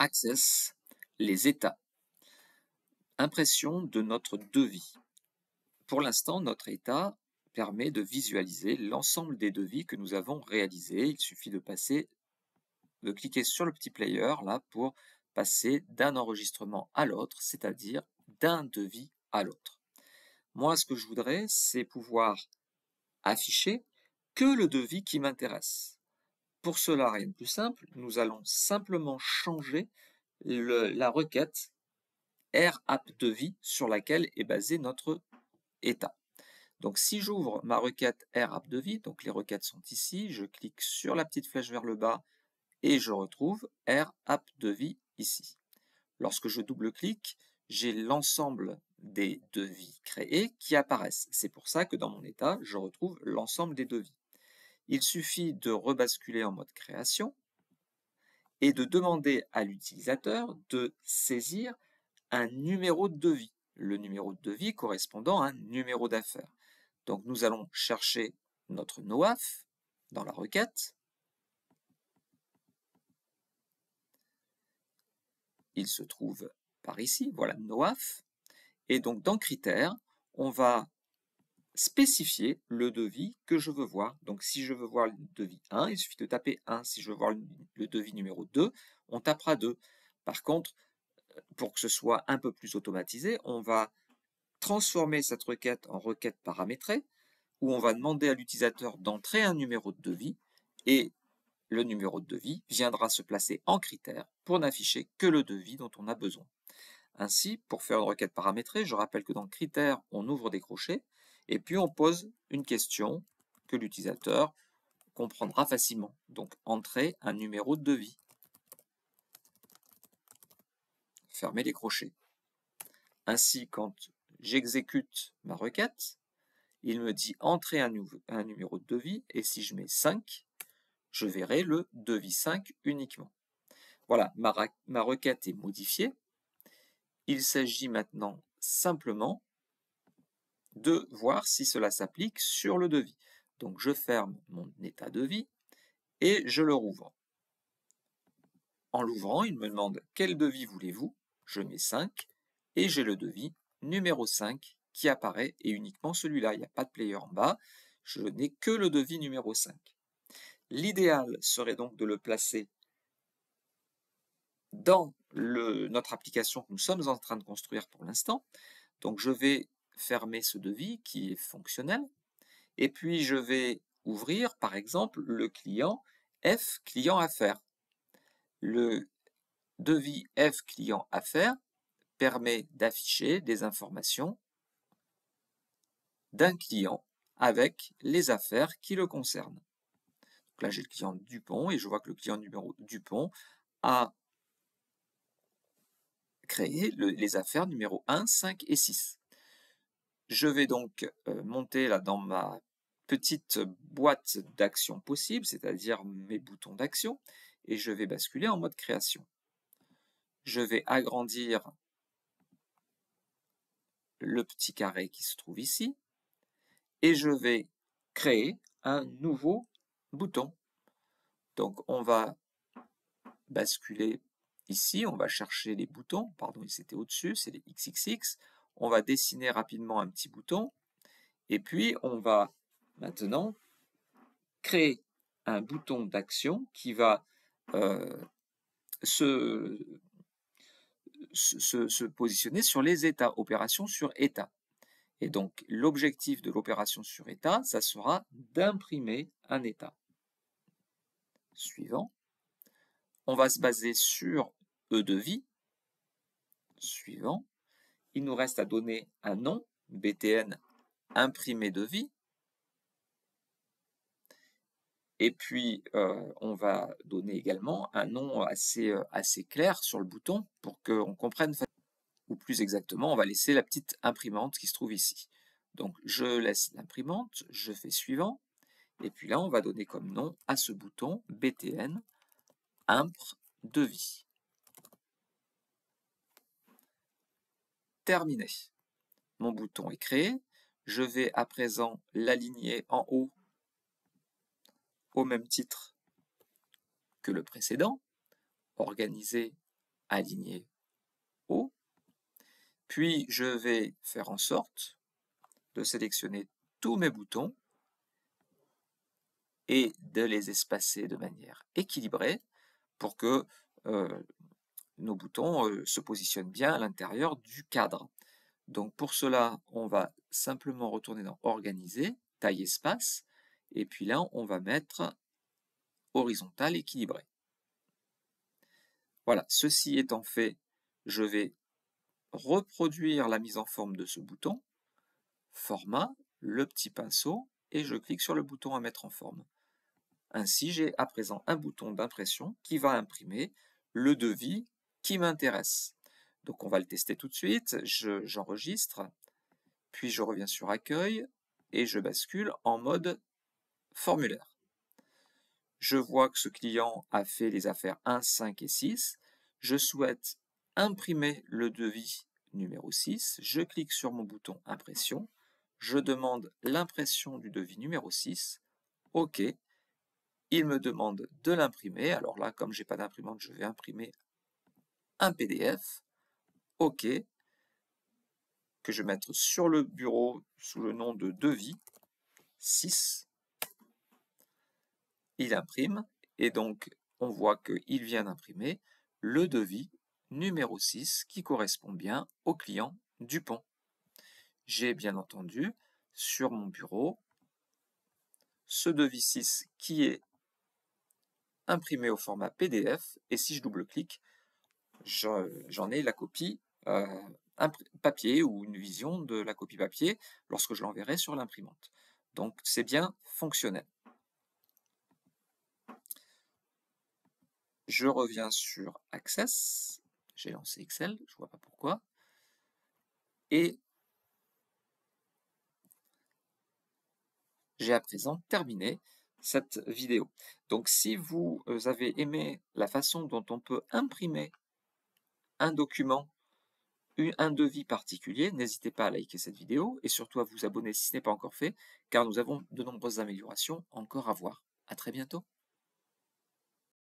Access, les états. Impression de notre devis. Pour l'instant, notre état permet de visualiser l'ensemble des devis que nous avons réalisés. Il suffit de passer, de cliquer sur le petit player là pour passer d'un enregistrement à l'autre, c'est-à-dire d'un devis à l'autre. Moi, ce que je voudrais, c'est pouvoir afficher que le devis qui m'intéresse. Pour cela, rien de plus simple, nous allons simplement changer la requête RApp de vie sur laquelle est basé notre état. Donc si j'ouvre ma requête RApp de vie, donc les requêtes sont ici, je clique sur la petite flèche vers le bas et je retrouve RApp de vie ici. Lorsque je double-clique, j'ai l'ensemble des devis créés qui apparaissent. C'est pour ça que dans mon état, je retrouve l'ensemble des devis. Il suffit de rebasculer en mode création et de demander à l'utilisateur de saisir un numéro de devis, le numéro de devis correspondant à un numéro d'affaires. Donc nous allons chercher notre NOAF dans la requête. Il se trouve par ici, voilà NOAF. Et donc dans critères, on va spécifier le devis que je veux voir. Donc si je veux voir le devis 1, il suffit de taper 1. Si je veux voir le devis numéro 2, on tapera 2. Par contre, euh, pour que ce soit un peu plus automatisé, on va transformer cette requête en requête paramétrée, où on va demander à l'utilisateur d'entrer un numéro de devis, et le numéro de devis viendra se placer en critère pour n'afficher que le devis dont on a besoin. Ainsi, pour faire une requête paramétrée, je rappelle que dans critères, on ouvre des crochets, et puis on pose une question que l'utilisateur comprendra facilement. Donc entrer un numéro de devis. Fermer les crochets. Ainsi, quand j'exécute ma requête, il me dit entrer un, numéro de devis et si je mets 5, je verrai le devis 5 uniquement. Voilà, ma requête est modifiée. Il s'agit maintenant simplement de voir si cela s'applique sur le devis. Donc je ferme mon état devis et je le rouvre. En l'ouvrant, il me demande quel devis voulez-vous Je mets 5 et j'ai le devis numéro 5 qui apparaît et uniquement celui-là. Il n'y a pas de player en bas. Je n'ai que le devis numéro 5. L'idéal serait donc de le placer dans le, notre application que nous sommes en train de construire pour l'instant. Donc je vais fermer ce devis qui est fonctionnel. Et puis, je vais ouvrir, par exemple, le client F client affaires. Le devis F client affaires permet d'afficher des informations d'un client avec les affaires qui le concernent. Donc là, j'ai le client Dupont et je vois que le client numéro Dupont a créé les affaires numéro 1, 5 et 6. Je vais donc euh, monter là dans ma petite boîte d'action possible, c'est-à-dire mes boutons d'action, et je vais basculer en mode création. Je vais agrandir le petit carré qui se trouve ici, et je vais créer un nouveau bouton. Donc on va basculer ici, on va chercher les boutons, pardon, étaient au-dessus, c'est les XXX, on va dessiner rapidement un petit bouton et puis on va maintenant créer un bouton d'action qui va euh, se, positionner sur les états, opération sur état. Et donc l'objectif de l'opération sur état, ça sera d'imprimer un état. Suivant. On va se baser sur E de vie. Suivant il nous reste à donner un nom, BTN imprimé de vie. Et puis, euh, on va donner également un nom assez, euh, assez clair sur le bouton pour qu'on comprenne, ou plus exactement, on va laisser la petite imprimante qui se trouve ici. Donc, je laisse l'imprimante, je fais suivant, et puis là, on va donner comme nom à ce bouton BTN impr de vie. terminé. Mon bouton est créé. Je vais à présent l'aligner en haut au même titre que le précédent. Organiser, aligner haut. Puis je vais faire en sorte de sélectionner tous mes boutons et de les espacer de manière équilibrée pour que euh, nos boutons se positionnent bien à l'intérieur du cadre. Donc pour cela, on va simplement retourner dans Organiser, Taille espace, et puis là, on va mettre Horizontal équilibré. Voilà, ceci étant fait, je vais reproduire la mise en forme de ce bouton, Format, le petit pinceau, et je clique sur le bouton à mettre en forme. Ainsi, j'ai à présent un bouton d'impression qui va imprimer le devis m'intéresse. Donc on va le tester tout de suite, j'enregistre, puis je reviens sur accueil et je bascule en mode formulaire. Je vois que ce client a fait les affaires 1, 5 et 6. Je souhaite imprimer le devis numéro 6. Je clique sur mon bouton impression. Je demande l'impression du devis numéro 6. OK. Il me demande de l'imprimer. Alors là, comme j'ai pas d'imprimante, je vais imprimer un PDF, OK, que je vais mettre sur le bureau sous le nom de devis 6. Il imprime et donc on voit qu'il vient d'imprimer le devis numéro 6 qui correspond bien au client Dupont. J'ai bien entendu sur mon bureau ce devis 6 qui est imprimé au format PDF et si je double-clique, euh, j'en ai la copie euh, papier ou une vision de la copie papier lorsque je l'enverrai sur l'imprimante. Donc c'est bien fonctionnel. Je reviens sur Access. J'ai lancé Excel, je ne vois pas pourquoi. Et j'ai à présent terminé cette vidéo. Donc si vous euh, avez aimé la façon dont on peut imprimer un document, un devis particulier, n'hésitez pas à liker cette vidéo et surtout à vous abonner si ce n'est pas encore fait, car nous avons de nombreuses améliorations encore à voir. À très bientôt.